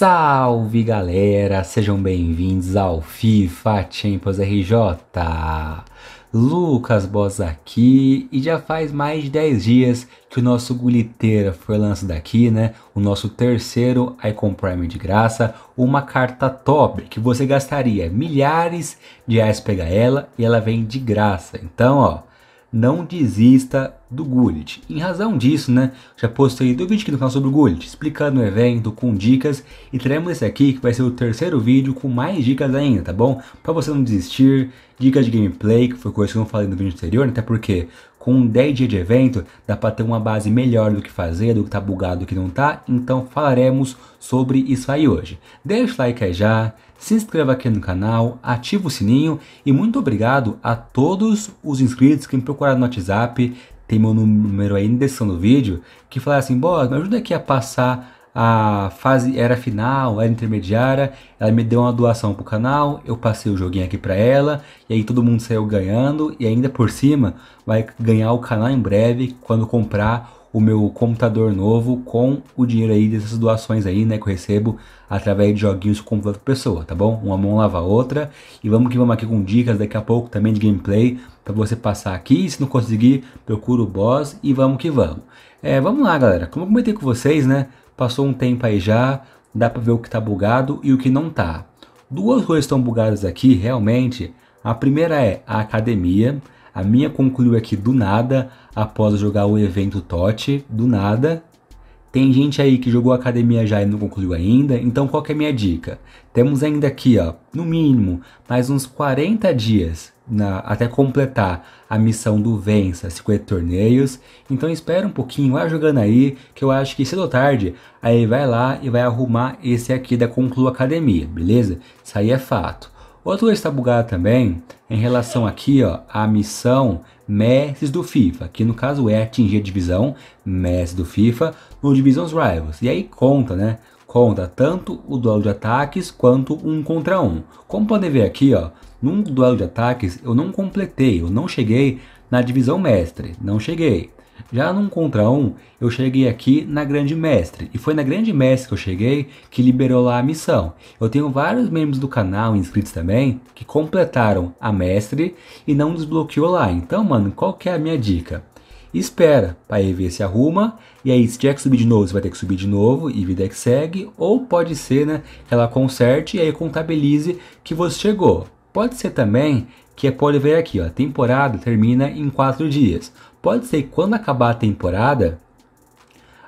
Salve galera, sejam bem-vindos ao FIFA Champions RJ. Lucas Boss aqui e já faz mais de 10 dias que o nosso Guliteira foi lançado aqui, né? O nosso terceiro Icon Prime de graça, uma carta top que você gastaria milhares de reais pegar ela e ela vem de graça. Então, ó, não desista do Gullit. Em razão disso, né, já postei dois vídeos aqui no canal sobre o Gullit, explicando o evento, com dicas, e teremos esse aqui que vai ser o terceiro vídeo com mais dicas ainda, tá bom? Para você não desistir, dicas de gameplay, que foi coisa que eu não falei no vídeo anterior, né, até porque com 10 dias de evento, dá para ter uma base melhor do que fazer, do que tá bugado, do que não tá. Então falaremos sobre isso aí hoje. Deixa o like aí já, se inscreva aqui no canal, ativa o sininho e muito obrigado a todos os inscritos que me procuraram no WhatsApp, tem meu número aí na descrição do vídeo, que falaram assim, boa, me ajuda aqui a passar a fase era final, era intermediária, ela me deu uma doação pro canal, eu passei o joguinho aqui para ela, e aí todo mundo saiu ganhando, e ainda por cima vai ganhar o canal em breve quando comprar o meu computador novo com o dinheiro aí dessas doações aí, né, que eu recebo através de joguinhos com outra pessoa, tá bom? Uma mão lava a outra e vamos que vamos aqui com dicas daqui a pouco também de gameplay para você passar aqui, e se não conseguir, procura o boss e vamos que vamos. É, vamos lá, galera. Como eu comentei com vocês, né, Passou um tempo aí já, dá para ver o que está bugado e o que não está. Duas coisas estão bugadas aqui, realmente. A primeira é a academia. A minha concluiu aqui do nada, após jogar o evento TOT, do nada. Tem gente aí que jogou academia já e não concluiu ainda, então qual que é a minha dica? Temos ainda aqui, ó, no mínimo, mais uns 40 dias na, até completar a missão do Vença 50 torneios. Então espera um pouquinho, vai jogando aí, que eu acho que cedo ou tarde, aí vai lá e vai arrumar esse aqui da Conclua Academia, beleza? Isso aí é fato. Outro está bugado também, em relação aqui, ó, à missão mestres do FIFA, que no caso é atingir a divisão mestre do FIFA no Divisions Rivals. E aí conta, né? Conta tanto o duelo de ataques quanto um contra um. Como podem ver aqui, ó, num duelo de ataques eu não completei, eu não cheguei na divisão mestre, não cheguei. Já num contra um, eu cheguei aqui na Grande Mestre, e foi na Grande Mestre que eu cheguei que liberou lá a missão. Eu tenho vários membros do canal inscritos também que completaram a Mestre e não desbloqueou lá. Então, mano, qual que é a minha dica? espera para ver se arruma, e aí se tiver que subir de novo, você vai ter que subir de novo e vida que segue, ou pode ser né, que ela conserte e aí contabilize que você chegou. Pode ser também que é pode ver aqui, ó, a temporada termina em quatro dias. Pode ser que quando acabar a temporada,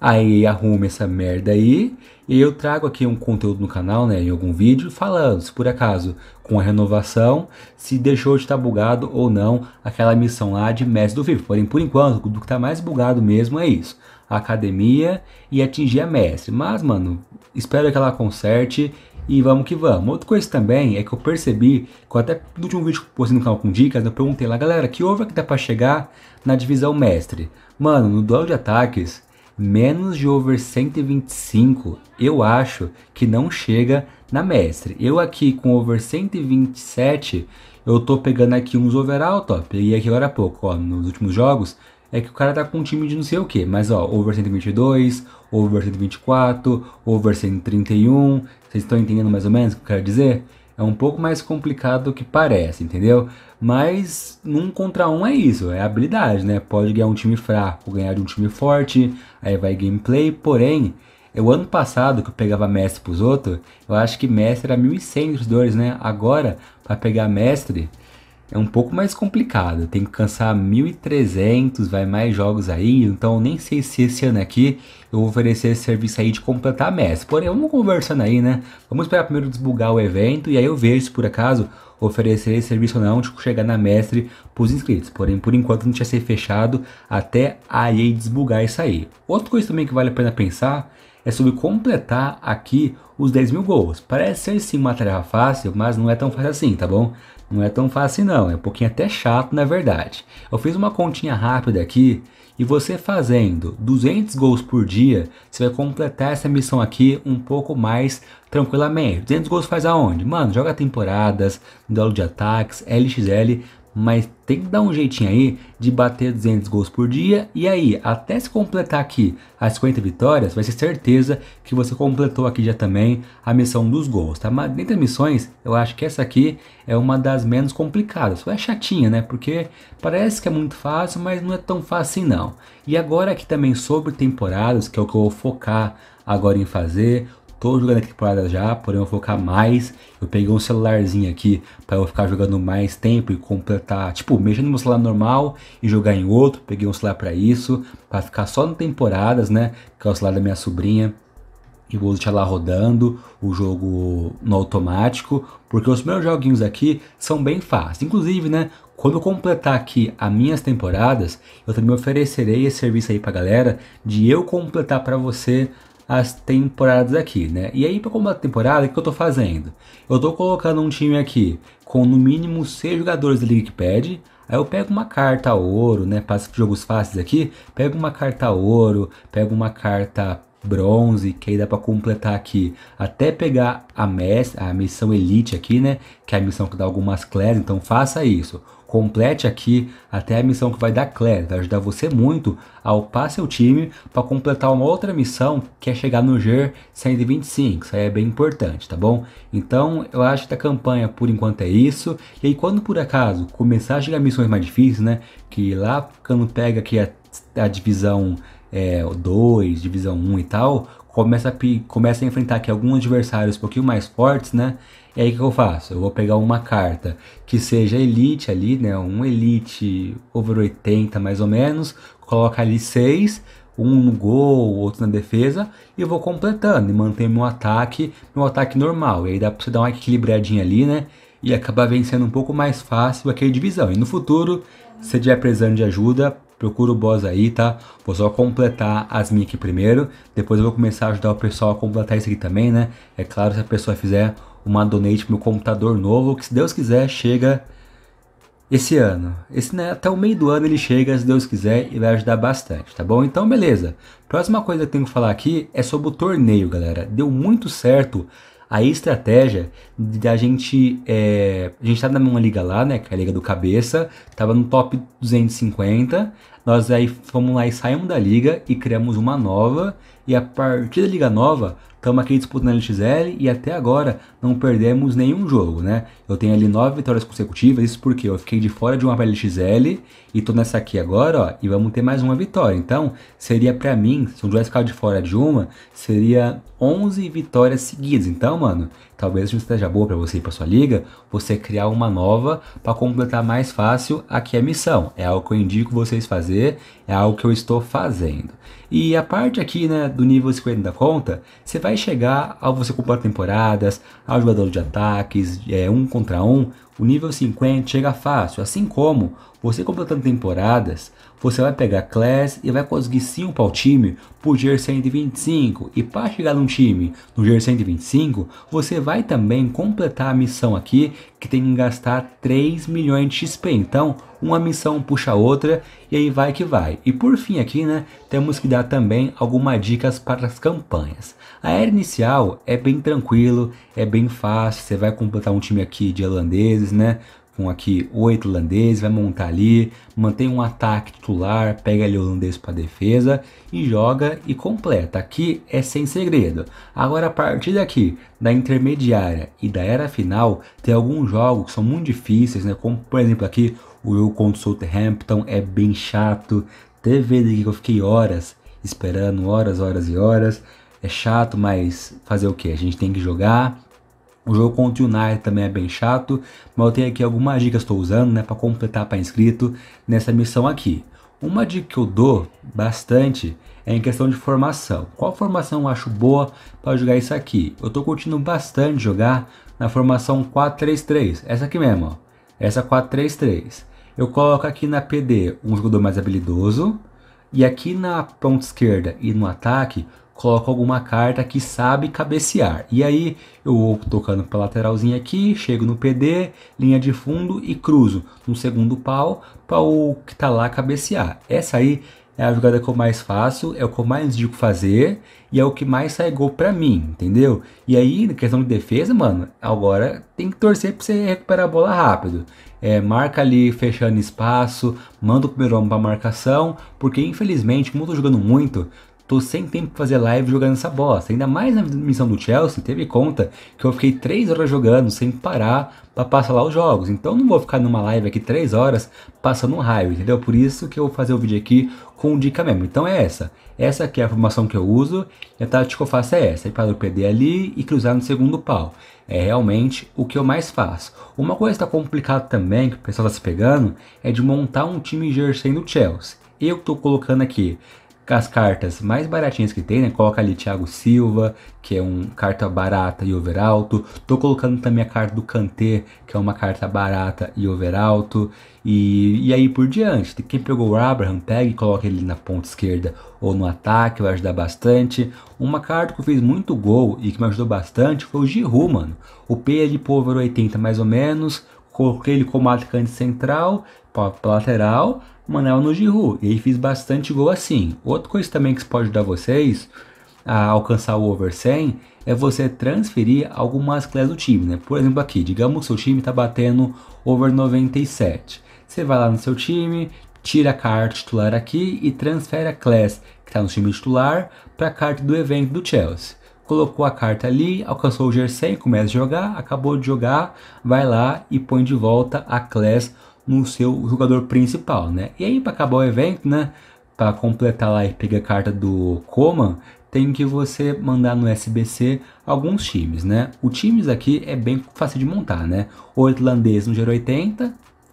aí arrume essa merda aí e eu trago aqui um conteúdo no canal, né, em algum vídeo, falando se por acaso com a renovação, se deixou de estar tá bugado ou não aquela missão lá de mestre do vivo. Porém, por enquanto, o que está mais bugado mesmo é isso. A academia e atingir a mestre. Mas, mano, espero que ela conserte e vamos que vamos. Outra coisa também é que eu percebi, que eu até no último vídeo que eu postei no canal com dicas, eu perguntei lá, galera, que over que dá pra chegar na divisão mestre? Mano, no duelo de ataques, menos de over 125, eu acho que não chega na mestre. Eu aqui com over 127, eu tô pegando aqui uns overall, top. Peguei aqui agora há pouco, ó, nos últimos jogos, é que o cara tá com um time de não sei o que, mas ó, over 122, over 124, over 131, vocês estão entendendo mais ou menos o que eu quero dizer? É um pouco mais complicado do que parece, entendeu? Mas num contra um é isso, é habilidade, né? Pode ganhar um time fraco, ganhar de um time forte, aí vai gameplay, porém, é o ano passado que eu pegava mestre pros outros, eu acho que mestre era 1.100 dos né? Agora, para pegar mestre, é um pouco mais complicado. Tem que cansar 1.300, vai mais jogos aí. Então nem sei se esse ano aqui eu vou oferecer esse serviço aí de completar a meta. Porém, vamos conversando aí, né? Vamos esperar primeiro desbugar o evento e aí eu vejo se por acaso oferecer esse serviço ou não, tipo, chegar na mestre para os inscritos. Porém, por enquanto não tinha ser fechado até a EA desbugar isso aí. Outra coisa também que vale a pena pensar é sobre completar aqui os 10 mil gols. Parece ser sim uma tarefa fácil, mas não é tão fácil assim, tá bom? Não é tão fácil não, é um pouquinho até chato na verdade. Eu fiz uma continha rápida aqui e você fazendo 200 gols por dia, você vai completar essa missão aqui um pouco mais tranquilamente. 200 gols faz aonde? Mano, joga temporadas, duelo de ataques, LXL, mas tem que dar um jeitinho aí de bater 200 gols por dia. E aí, até se completar aqui as 50 vitórias, vai ser certeza que você completou aqui já também a missão dos gols, tá? Mas dentre as missões, eu acho que essa aqui é uma das menos complicadas. Só é chatinha, né? Porque parece que é muito fácil, mas não é tão fácil assim, não. E agora aqui também sobre temporadas, que é o que eu vou focar agora em fazer, Tô jogando aqui parada já, porém eu vou focar mais. Eu peguei um celularzinho aqui para eu ficar jogando mais tempo e completar, tipo, mexendo no meu celular normal e jogar em outro. Peguei um celular para isso, para ficar só em temporadas, né? Que é o celular da minha sobrinha. E vou deixar lá rodando o jogo no automático, porque os meus joguinhos aqui são bem fáceis. Inclusive, né? Quando eu completar aqui as minhas temporadas, eu também oferecerei esse serviço aí pra galera de eu completar para você as temporadas aqui, né? E aí, para combater a temporada, o que eu tô fazendo? Eu tô colocando um time aqui com no mínimo seis jogadores da League que pede. Aí eu pego uma carta ouro, né? para jogos fáceis aqui. Pego uma carta ouro, pego uma carta bronze, que aí dá para completar aqui, até pegar a, a missão elite aqui, né? Que é a missão que dá algumas classes, então faça isso. Complete aqui até a missão que vai dar Claire, vai ajudar você muito a upar seu time para completar uma outra missão que é chegar no GER 125, isso aí é bem importante, tá bom? Então eu acho que a campanha por enquanto é isso, e aí quando por acaso começar a chegar missões mais difíceis, né, que lá quando pega aqui a, a divisão 2, é, divisão 1 um e tal, começa a, começa a enfrentar aqui alguns adversários um pouquinho mais fortes, né, e aí o que eu faço? Eu vou pegar uma carta que seja elite ali, né? Um elite over 80 mais ou menos, coloca ali 6, um no gol, outro na defesa, e eu vou completando e manter meu ataque, meu ataque normal. E aí dá pra você dar uma equilibradinha ali, né? E acabar vencendo um pouco mais fácil aquele divisão. E no futuro, se tiver precisando de ajuda, procura o boss aí, tá? Vou só completar as minhas aqui primeiro, depois eu vou começar a ajudar o pessoal a completar isso aqui também, né? É claro, se a pessoa fizer uma donate pro meu computador novo, que se Deus quiser chega esse ano. Esse, né, até o meio do ano ele chega, se Deus quiser, e vai ajudar bastante, tá bom? Então, beleza. Próxima coisa que eu tenho que falar aqui é sobre o torneio, galera. Deu muito certo a estratégia da gente. É, a gente tá numa liga lá, né? Que é a Liga do Cabeça. Tava no top 250. Nós aí fomos lá e saímos da liga e criamos uma nova. E a partir da liga nova, estamos aqui disputando a LXL e até agora não perdemos nenhum jogo, né? Eu tenho ali nove vitórias consecutivas, isso porque eu fiquei de fora de uma LXL e tô nessa aqui agora, ó, e vamos ter mais uma vitória. Então, seria para mim, se eu tivesse ficado de fora de uma, seria 11 vitórias seguidas. Então, mano, talvez não esteja boa para você e para sua liga, você criar uma nova para completar mais fácil aqui é a missão. É algo que eu indico vocês fazer, é algo que eu estou fazendo. E a parte aqui né, do nível 50 da conta, você vai chegar ao você comprar temporadas, ao jogador de ataques, é, um contra um, o nível 50 chega fácil, assim como você completando temporadas, você vai pegar class e vai conseguir sim 5 o time por GER 125. E para chegar num time no GER 125, você vai também completar a missão aqui, que tem que gastar 3 milhões de XP. Então, uma missão puxa a outra e aí vai que vai. E por fim aqui, né, temos que dar também algumas dicas para as campanhas. A era inicial é bem tranquilo, é bem fácil, você vai completar um time aqui de holandeses, né, com aqui oito holandeses, vai montar ali, mantém um ataque titular, pega ali o holandês para defesa e joga e completa. Aqui é sem segredo. Agora a partir daqui, da intermediária e da era final, tem alguns jogos que são muito difíceis, né? Como por exemplo aqui o eu contra o Southampton é bem chato. Teve daqui que eu fiquei horas esperando, horas, horas e horas. É chato, mas fazer o que? A gente tem que jogar o jogo contra o United também é bem chato, mas eu tenho aqui algumas dicas que estou usando né, para completar para inscrito nessa missão aqui. Uma dica que eu dou bastante é em questão de formação. Qual formação eu acho boa para jogar isso aqui? Eu estou curtindo bastante jogar na formação 4-3-3, essa aqui mesmo, ó. essa 4-3-3. Eu coloco aqui na PD um jogador mais habilidoso e aqui na ponta esquerda e no ataque coloca alguma carta que sabe cabecear. E aí eu vou tocando para lateralzinha aqui, chego no PD, linha de fundo e cruzo no segundo pau para o que está lá cabecear. Essa aí é a jogada que eu mais faço, é o que eu mais digo fazer e é o que mais sai gol para mim, entendeu? E aí, na questão de defesa, mano, agora tem que torcer para você recuperar a bola rápido. É, marca ali fechando espaço, manda o primeiro homem para marcação, porque infelizmente, como eu tô jogando muito, Tô sem tempo pra fazer live jogando essa bosta. Ainda mais na missão do Chelsea, teve conta que eu fiquei 3 horas jogando sem parar para passar lá os jogos. Então não vou ficar numa live aqui 3 horas passando um raio, entendeu? Por isso que eu vou fazer o vídeo aqui com dica mesmo. Então é essa. Essa aqui é a formação que eu uso e a tática que eu faço é essa. É ir para o PD ali e cruzar no segundo pau. É realmente o que eu mais faço. Uma coisa que tá complicada também, que o pessoal tá se pegando, é de montar um time jersey no Chelsea. Eu tô colocando aqui com as cartas mais baratinhas que tem, né? Coloca ali Thiago Silva, que é um carta barata e over alto. Tô colocando também a carta do Kantê, que é uma carta barata e over alto. E, e aí por diante, quem pegou o Abraham, pega e coloca ele na ponta esquerda ou no ataque, vai ajudar bastante. Uma carta que eu fiz muito gol e que me ajudou bastante foi o Giroud, mano. O P ele pro over 80 mais ou menos, coloquei ele como atacante central, para lateral, o Manuel no Giroud. E aí fiz bastante gol assim. Outra coisa também que pode ajudar vocês a alcançar o over 100 é você transferir algumas classes do time, né? Por exemplo, aqui, digamos que seu time está batendo over 97. Você vai lá no seu time, tira a carta titular aqui e transfere a classe que está no time titular para a carta do evento do Chelsea. Colocou a carta ali, alcançou o Jersey, começa a jogar, acabou de jogar, vai lá e põe de volta a classe no seu jogador principal, né? E aí para acabar o evento, né? Para completar lá e pegar a carta do Coman, tem que você mandar no SBC alguns times, né? O times aqui é bem fácil de montar, né? O irlandês no giro 80,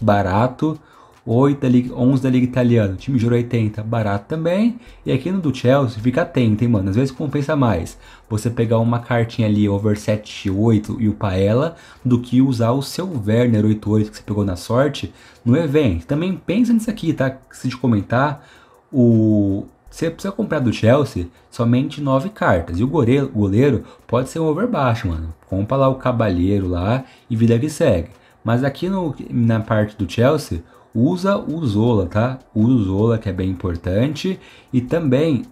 barato. 8 da Liga, 11 da Liga Italiana, o time juro 80, barato também. E aqui no do Chelsea, fica atento, hein, mano. Às vezes compensa mais você pegar uma cartinha ali, over 7, 8 e o Paella, do que usar o seu Werner 8, 8 que você pegou na sorte no evento. Também pensa nisso aqui, tá? Se te comentar, o, você precisa comprar do Chelsea somente nove cartas. E o goleiro, goleiro pode ser um over baixo, mano. Compra lá o cabalheiro lá e vida que segue. Mas aqui no, na parte do Chelsea, usa o Zola, tá? Usa o Zola, que é bem importante. E também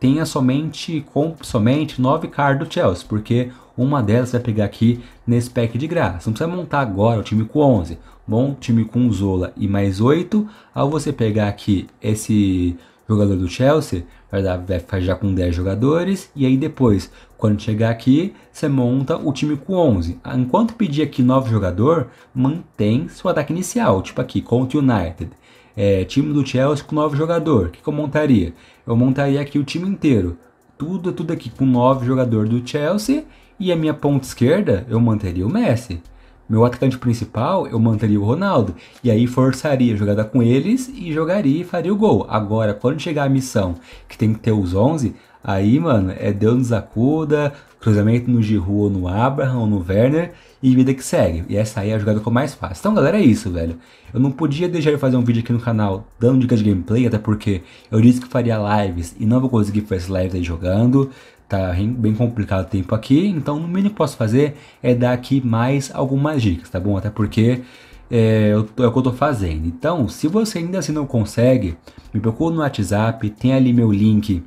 tenha somente com somente 9 cards do Chelsea, porque uma delas vai pegar aqui nesse pack de graça. Não precisa montar agora o time com 11. Bom, time com Zola e mais 8. Ao você pegar aqui esse jogador do Chelsea, vai ficar já com 10 jogadores, e aí depois, quando chegar aqui, você monta o time com 11. Enquanto pedir aqui 9 jogador, mantém seu ataque inicial, tipo aqui, contra o United. É, time do Chelsea com 9 jogador, o que, que eu montaria? Eu montaria aqui o time inteiro, tudo, tudo aqui com 9 jogador do Chelsea, e a minha ponta esquerda, eu manteria o Messi. Meu atacante principal, eu manteria o Ronaldo. E aí forçaria a jogada com eles e jogaria e faria o gol. Agora, quando chegar a missão, que tem que ter os 11, aí, mano, é Deus nos acuda, cruzamento no Giroud no Abraham ou no Werner e vida que segue. E essa aí é a jogada que eu mais faço. Então, galera, é isso, velho. Eu não podia deixar de fazer um vídeo aqui no canal dando dicas de gameplay, até porque eu disse que faria lives e não vou conseguir fazer lives aí jogando tá bem complicado o tempo aqui, então no mínimo que posso fazer é dar aqui mais algumas dicas, tá bom? Até porque é, eu, é o que eu tô fazendo. Então, se você ainda assim não consegue, me procura no WhatsApp, tem ali meu link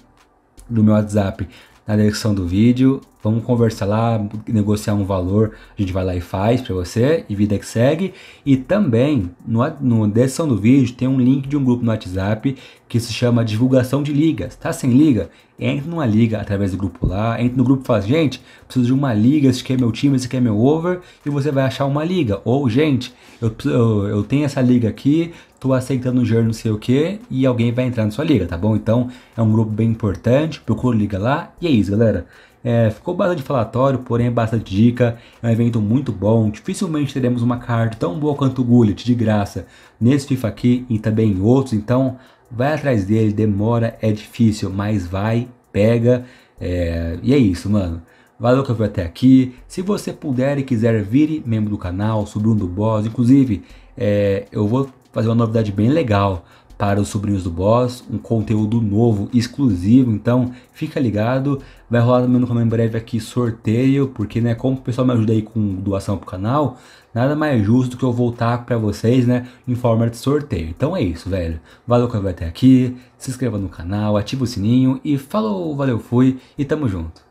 do meu WhatsApp na descrição do vídeo Vamos conversar lá, negociar um valor, a gente vai lá e faz para você e vida que segue. E também, no, no descrição do vídeo, tem um link de um grupo no WhatsApp que se chama Divulgação de Ligas. Tá sem liga? Entre numa liga através do grupo lá, entre no grupo e fala, gente, preciso de uma liga, esse aqui é meu time, esse aqui é meu over, e você vai achar uma liga. Ou, gente, eu, eu, eu tenho essa liga aqui, tô aceitando um gênero não sei o que, e alguém vai entrar na sua liga, tá bom? Então, é um grupo bem importante, procura liga lá, e é isso, galera. É, ficou bastante falatório, porém é bastante dica. É um evento muito bom. Dificilmente teremos uma carta tão boa quanto o Gullet de graça nesse FIFA aqui e também em outros. Então, vai atrás dele, demora, é difícil, mas vai, pega. É, e é isso, mano. Valeu que eu fui até aqui. Se você puder e quiser, vire membro do canal, sobrinho um do boss. Inclusive, é, eu vou fazer uma novidade bem legal para os sobrinhos do boss, um conteúdo novo, exclusivo, então fica ligado. Vai rolar também no em breve aqui sorteio, porque né, como o pessoal me ajuda aí com doação pro canal, nada mais justo do que eu voltar para vocês, né, em forma de sorteio. Então é isso, velho. Valeu que vai até aqui, se inscreva no canal, ativa o sininho e falou, valeu, fui e tamo junto.